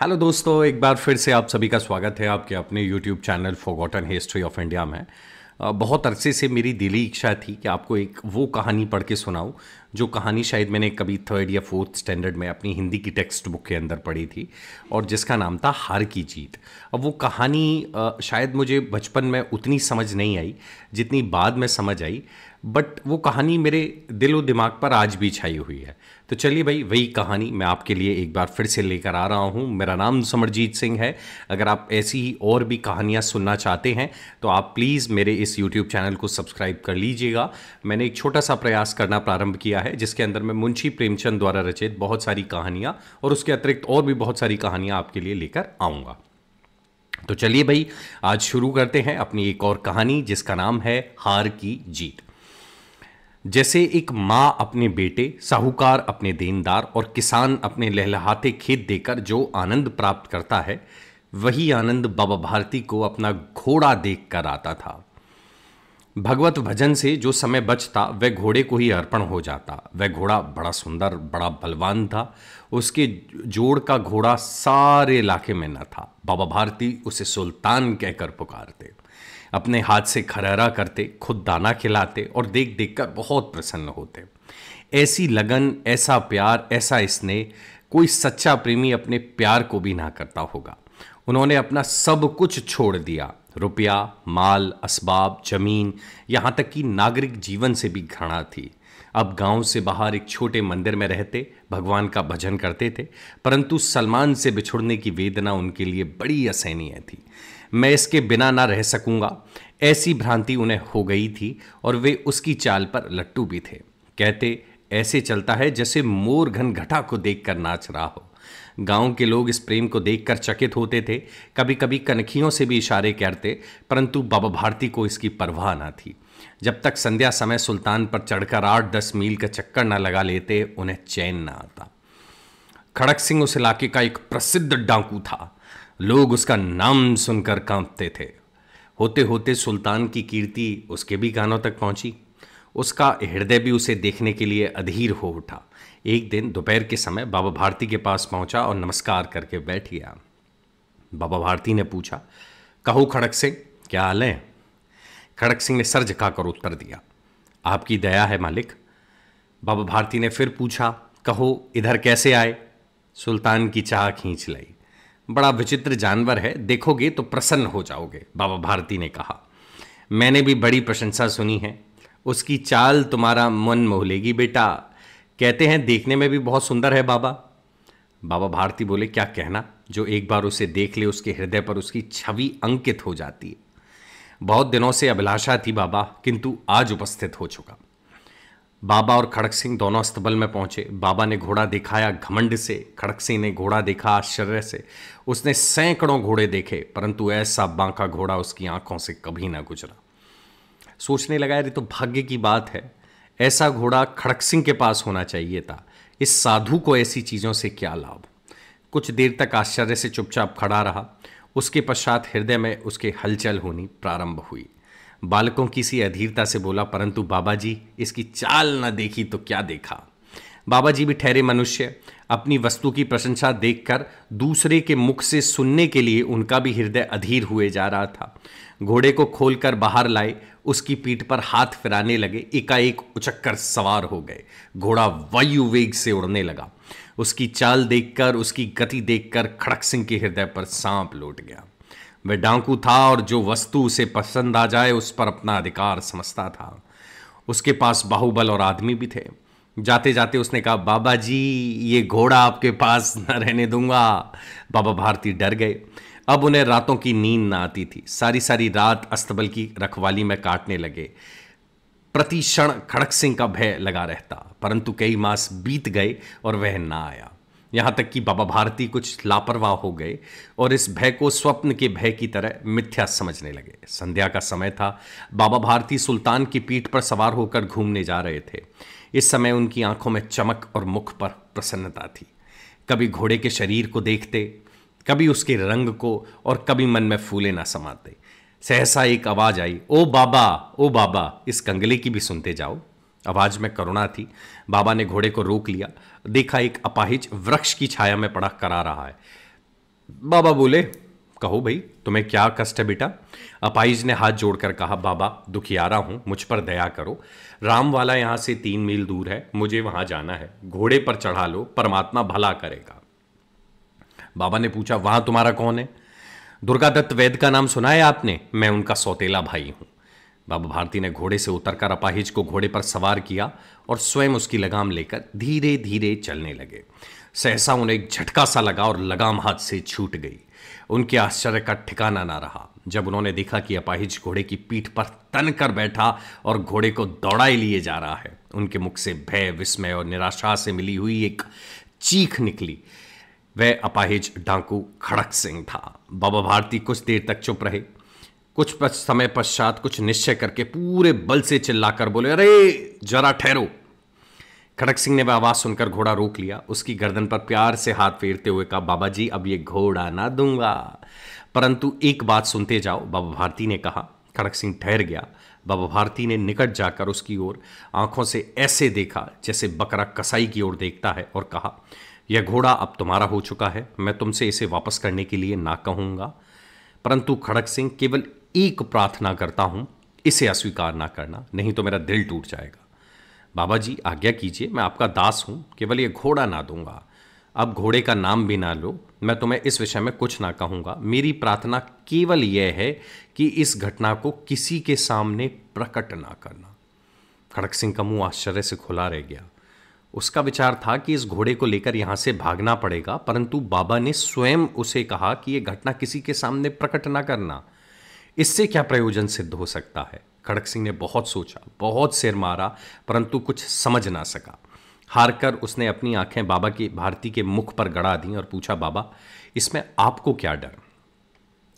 hello दोस्तों एक बार फिर से आप सभी का स्वागत है आपके अपने YouTube channel forgotten history of India में बहुत अरसे से मेरी दिली इच्छा थी कि आपको एक वो कहानी पढ़ के सुनाऊँ जो कहानी शायद मैंने कभी थर्ड या फोर्थ स्टैंडर्ड में अपनी हिंदी की टेक्स्ट बुक के अंदर पढ़ी थी और जिसका नाम था हार की जीत अब वो कहानी शायद मुझे बचपन में उतनी समझ नहीं आई जितनी बाद में समझ आई बट वो कहानी मेरे दिल और दिमाग पर आज भी छाई हुई है तो चलिए भाई वही कहानी मैं आपके लिए एक बार फिर से लेकर आ रहा हूँ मेरा नाम समरजीत सिंह है अगर आप ऐसी ही और भी कहानियाँ सुनना चाहते हैं तो आप प्लीज़ मेरे इस यूट्यूब चैनल को सब्सक्राइब कर लीजिएगा मैंने एक छोटा सा प्रयास करना प्रारंभ किया किया है जिसके अंदर मैं मुंशी प्रेमचंद द्वारा रचित बहुत सारी कहानियां और उसके अतिरिक्त और भी बहुत सारी कहानियां आपके लिए लेकर आऊंगा तो चलिए भाई आज शुरू करते हैं अपनी एक और कहानी जिसका नाम है हार की जीत जैसे एक माँ अपने बेटे साहूकार अपने देनदार और किसान अपने लहलहाते खेत देकर जो आनंद प्राप्त करता है वही आनंद बाबा भारती को अपना घोड़ा देख कर आता था भगवत भजन से जो समय बचता वह घोड़े को ही अर्पण हो जाता वह घोड़ा बड़ा सुंदर बड़ा बलवान था उसके जोड़ का घोड़ा सारे इलाके में न था बाबा भारती उसे सुल्तान कहकर पुकारते अपने हाथ से खरहरा करते खुद दाना खिलाते और देख देख कर बहुत प्रसन्न होते ऐसी लगन ऐसा प्यार ऐसा स्नेह कोई सच्चा प्रेमी अपने प्यार को भी ना करता होगा उन्होंने अपना सब कुछ छोड़ दिया रुपया माल असबाब जमीन यहाँ तक कि नागरिक जीवन से भी घृणा थी अब गांव से बाहर एक छोटे मंदिर में रहते भगवान का भजन करते थे परंतु सलमान से बिछुड़ने की वेदना उनके लिए बड़ी असहनीय थी मैं इसके बिना ना रह सकूंगा ऐसी भ्रांति उन्हें हो गई थी और वे उसकी चाल पर लट्टू भी थे कहते ऐसे चलता है जैसे मोर घन घटा को देखकर नाच रहा हो गांव के लोग इस प्रेम को देखकर चकित होते थे कभी कभी कनखियों से भी इशारे करते परंतु बाबा भारती को इसकी परवाह ना थी जब तक संध्या समय सुल्तान पर चढ़कर आठ दस मील का चक्कर ना लगा लेते उन्हें चैन ना आता खड़क सिंह उस इलाके का एक प्रसिद्ध डाकू था लोग उसका नाम सुनकर कांपते थे होते होते सुल्तान की कीर्ति उसके भी कानों तक पहुंची उसका हृदय भी उसे देखने के लिए अधीर हो उठा एक दिन दोपहर के समय बाबा भारती के पास पहुंचा और नमस्कार करके बैठ गया बाबा भारती ने पूछा कहो खड़क सिंह क्या हाल है खड़क सिंह ने सर झकाकर उत्तर दिया आपकी दया है मालिक बाबा भारती ने फिर पूछा कहो इधर कैसे आए सुल्तान की चाह खींच लाई बड़ा विचित्र जानवर है देखोगे तो प्रसन्न हो जाओगे बाबा भारती ने कहा मैंने भी बड़ी प्रशंसा सुनी है उसकी चाल तुम्हारा मन मोह लेगी बेटा कहते हैं देखने में भी बहुत सुंदर है बाबा बाबा भारती बोले क्या कहना जो एक बार उसे देख ले उसके हृदय पर उसकी छवि अंकित हो जाती है बहुत दिनों से अभिलाषा थी बाबा किंतु आज उपस्थित हो चुका बाबा और खड़क सिंह दोनों अस्तबल में पहुंचे बाबा ने घोड़ा दिखाया घमंड से खड़क सिंह ने घोड़ा देखा आश्चर्य से उसने सैकड़ों घोड़े देखे परंतु ऐसा बांका घोड़ा उसकी आंखों से कभी ना गुजरा सोचने लगा अरे तो भाग्य की बात है ऐसा घोड़ा खड़क सिंह के पास होना चाहिए था इस साधु को ऐसी चीज़ों से क्या लाभ कुछ देर तक आश्चर्य से चुपचाप खड़ा रहा उसके पश्चात हृदय में उसके हलचल होनी प्रारंभ हुई बालकों की सी अधीरता से बोला परंतु बाबा जी इसकी चाल न देखी तो क्या देखा बाबा जी भी ठहरे मनुष्य अपनी वस्तु की प्रशंसा देखकर दूसरे के मुख से सुनने के लिए उनका भी हृदय अधीर हुए जा रहा था घोड़े को खोलकर बाहर लाए उसकी पीठ पर हाथ फिराने लगे एकाएक उचक्कर सवार हो गए घोड़ा वायु वेग से उड़ने लगा उसकी चाल देखकर उसकी गति देखकर खड़क सिंह के हृदय पर सांप लौट गया वह डांकू था और जो वस्तु उसे पसंद आ जाए उस पर अपना अधिकार समझता था उसके पास बाहुबल और आदमी भी थे जाते जाते उसने कहा बाबा जी ये घोड़ा आपके पास न रहने दूंगा बाबा भारती डर गए अब उन्हें रातों की नींद ना आती थी सारी सारी रात अस्तबल की रखवाली में काटने लगे प्रति क्षण खड़क सिंह का भय लगा रहता परंतु कई मास बीत गए और वह ना आया यहाँ तक कि बाबा भारती कुछ लापरवाह हो गए और इस भय को स्वप्न के भय की तरह मिथ्या समझने लगे संध्या का समय था बाबा भारती सुल्तान की पीठ पर सवार होकर घूमने जा रहे थे इस समय उनकी आंखों में चमक और मुख पर प्रसन्नता थी कभी घोड़े के शरीर को देखते कभी उसके रंग को और कभी मन में फूले ना समाते सहसा एक आवाज आई ओ बाबा ओ बाबा इस कंगले की भी सुनते जाओ आवाज में करुणा थी बाबा ने घोड़े को रोक लिया देखा एक अपाहिज वृक्ष की छाया में पड़ा करा रहा है बाबा बोले कहो भाई तुम्हें क्या कष्ट है बेटा अपाइज ने हाथ जोड़कर कहा बाबा दुखियारा हूं मुझ पर दया करो राम वाला यहां से तीन मील दूर है मुझे वहां जाना है घोड़े पर चढ़ा लो परमात्मा भला करेगा बाबा ने पूछा वहां तुम्हारा कौन है दुर्गा दत्त वैद का नाम सुना है आपने मैं उनका सौतेला भाई हूं बाबा भारती ने घोड़े से उतरकर अपाहिज को घोड़े पर सवार किया और स्वयं उसकी लगाम लेकर धीरे धीरे चलने लगे सहसा उन्हें एक झटका सा लगा और लगाम हाथ से छूट गई उनके आश्चर्य का ठिकाना ना रहा जब उन्होंने देखा कि अपाहिज घोड़े की पीठ पर तन कर बैठा और घोड़े को दौड़ाए लिए जा रहा है उनके मुख से भय विस्मय और निराशा से मिली हुई एक चीख निकली वह अपाहिज डांकू खड़क सिंह था बाबा भारती कुछ देर तक चुप रहे कुछ समय पश्चात कुछ निश्चय करके पूरे बल से चिल्लाकर बोले अरे जरा ठहरो खड़क सिंह ने वह आवाज़ सुनकर घोड़ा रोक लिया उसकी गर्दन पर प्यार से हाथ फेरते हुए कहा बाबा जी अब ये घोड़ा ना दूंगा परंतु एक बात सुनते जाओ बाबा भारती ने कहा खड़क सिंह ठहर गया बाबा भारती ने निकट जाकर उसकी ओर आंखों से ऐसे देखा जैसे बकरा कसाई की ओर देखता है और कहा यह घोड़ा अब तुम्हारा हो चुका है मैं तुमसे इसे वापस करने के लिए ना कहूँगा परंतु खड़क सिंह केवल एक प्रार्थना करता हूं इसे अस्वीकार ना करना नहीं तो मेरा दिल टूट जाएगा बाबा जी आज्ञा कीजिए मैं आपका दास हूं केवल ये घोड़ा ना दूंगा अब घोड़े का नाम भी ना लो मैं तुम्हें इस विषय में कुछ ना कहूंगा मेरी प्रार्थना केवल यह है कि इस घटना को किसी के सामने प्रकट ना करना खड़क सिंह का मुंह आश्चर्य से खुला रह गया उसका विचार था कि इस घोड़े को लेकर यहां से भागना पड़ेगा परंतु बाबा ने स्वयं उसे कहा कि यह घटना किसी के सामने प्रकट ना करना इससे क्या प्रयोजन सिद्ध हो सकता है खड़क सिंह ने बहुत सोचा बहुत सिर मारा परंतु कुछ समझ ना सका हारकर उसने अपनी आंखें बाबा की भारती के मुख पर गड़ा दी और पूछा बाबा इसमें आपको क्या डर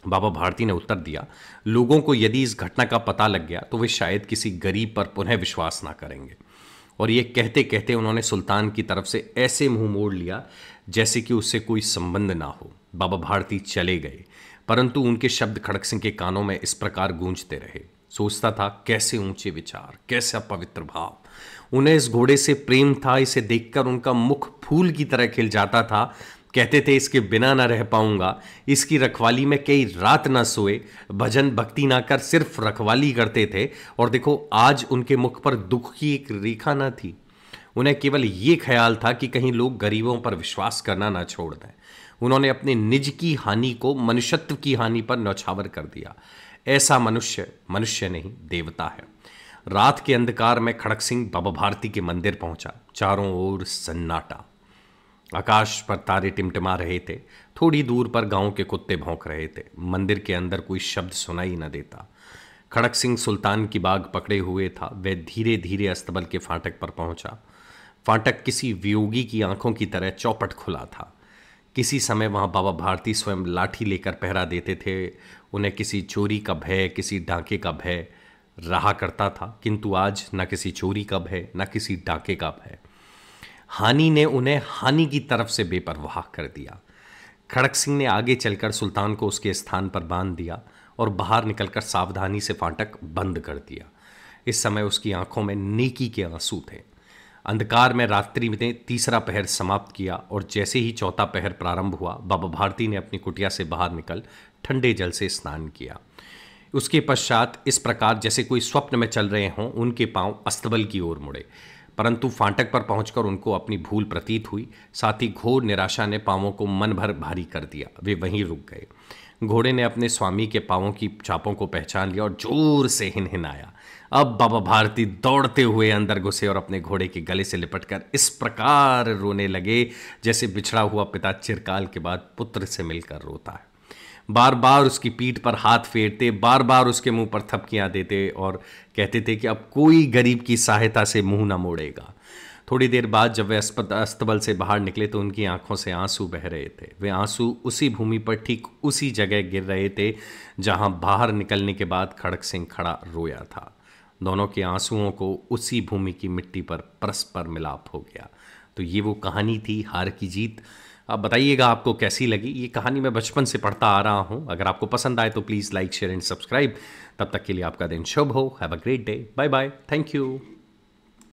बाबा भारती ने उत्तर दिया लोगों को यदि इस घटना का पता लग गया तो वे शायद किसी गरीब पर पुनः विश्वास ना करेंगे और ये कहते कहते उन्होंने सुल्तान की तरफ से ऐसे मुंह मोड़ लिया जैसे कि उससे कोई संबंध ना हो बाबा भारती चले गए परंतु उनके शब्द खड़क सिंह के कानों में इस प्रकार गूंजते रहे सोचता था कैसे ऊंचे विचार कैसा पवित्र भाव उन्हें इस घोड़े से प्रेम था इसे देखकर उनका मुख फूल की तरह खिल जाता था कहते थे इसके बिना ना रह पाऊंगा इसकी रखवाली में कई रात ना सोए भजन भक्ति ना कर सिर्फ रखवाली करते थे और देखो आज उनके मुख पर दुख की एक रेखा ना थी उन्हें केवल ये ख्याल था कि कहीं लोग गरीबों पर विश्वास करना ना छोड़ दें उन्होंने अपने निज की हानि को मनुष्यत्व की हानि पर नौछावर कर दिया ऐसा मनुष्य मनुष्य नहीं देवता है रात के अंधकार में खड़क सिंह बाबा भारती के मंदिर पहुंचा चारों ओर सन्नाटा आकाश पर तारे टिमटिमा रहे थे थोड़ी दूर पर गांव के कुत्ते भौंक रहे थे मंदिर के अंदर कोई शब्द सुनाई न देता खड़क सिंह सुल्तान की बाग पकड़े हुए था वह धीरे धीरे अस्तबल के फाटक पर पहुंचा फाटक किसी वियोगी की आंखों की तरह चौपट खुला था किसी समय वहाँ बाबा भारती स्वयं लाठी लेकर पहरा देते थे उन्हें किसी चोरी का भय किसी डांके का भय रहा करता था किंतु आज न किसी चोरी का भय न किसी डांके का भय हानि ने उन्हें हानि की तरफ से बेपरवाह कर दिया खड़क सिंह ने आगे चलकर सुल्तान को उसके स्थान पर बांध दिया और बाहर निकलकर सावधानी से फाटक बंद कर दिया इस समय उसकी आंखों में नेकी के आंसू थे अंधकार में रात्रि ने तीसरा पहर समाप्त किया और जैसे ही चौथा पहर प्रारंभ हुआ बाबा भारती ने अपनी कुटिया से बाहर निकल ठंडे जल से स्नान किया उसके पश्चात इस प्रकार जैसे कोई स्वप्न में चल रहे हों उनके पांव अस्तबल की ओर मुड़े परंतु फाटक पर पहुंचकर उनको अपनी भूल प्रतीत हुई साथ ही घोर निराशा ने पांवों को मन भर भारी कर दिया वे वहीं रुक गए घोड़े ने अपने स्वामी के पावों की चापों को पहचान लिया और जोर से हिनहिनाया अब बाबा भारती दौड़ते हुए अंदर घुसे और अपने घोड़े के गले से लिपटकर इस प्रकार रोने लगे जैसे बिछड़ा हुआ पिता चिरकाल के बाद पुत्र से मिलकर रोता है बार बार उसकी पीठ पर हाथ फेरते बार बार उसके मुंह पर थपकियां देते और कहते थे कि अब कोई गरीब की सहायता से मुंह न मोड़ेगा थोड़ी देर बाद जब वे अस्तबल से बाहर निकले तो उनकी आंखों से आंसू बह रहे थे वे आंसू उसी भूमि पर ठीक उसी जगह गिर रहे थे जहां बाहर निकलने के बाद खड़क सिंह खड़ा रोया था दोनों के आंसुओं को उसी भूमि की मिट्टी पर परस्पर मिलाप हो गया तो ये वो कहानी थी हार की जीत अब बताइएगा आपको कैसी लगी ये कहानी मैं बचपन से पढ़ता आ रहा हूँ अगर आपको पसंद आए तो please like share and subscribe तब तक के लिए आपका दिन शुभ हो have a great day bye bye thank you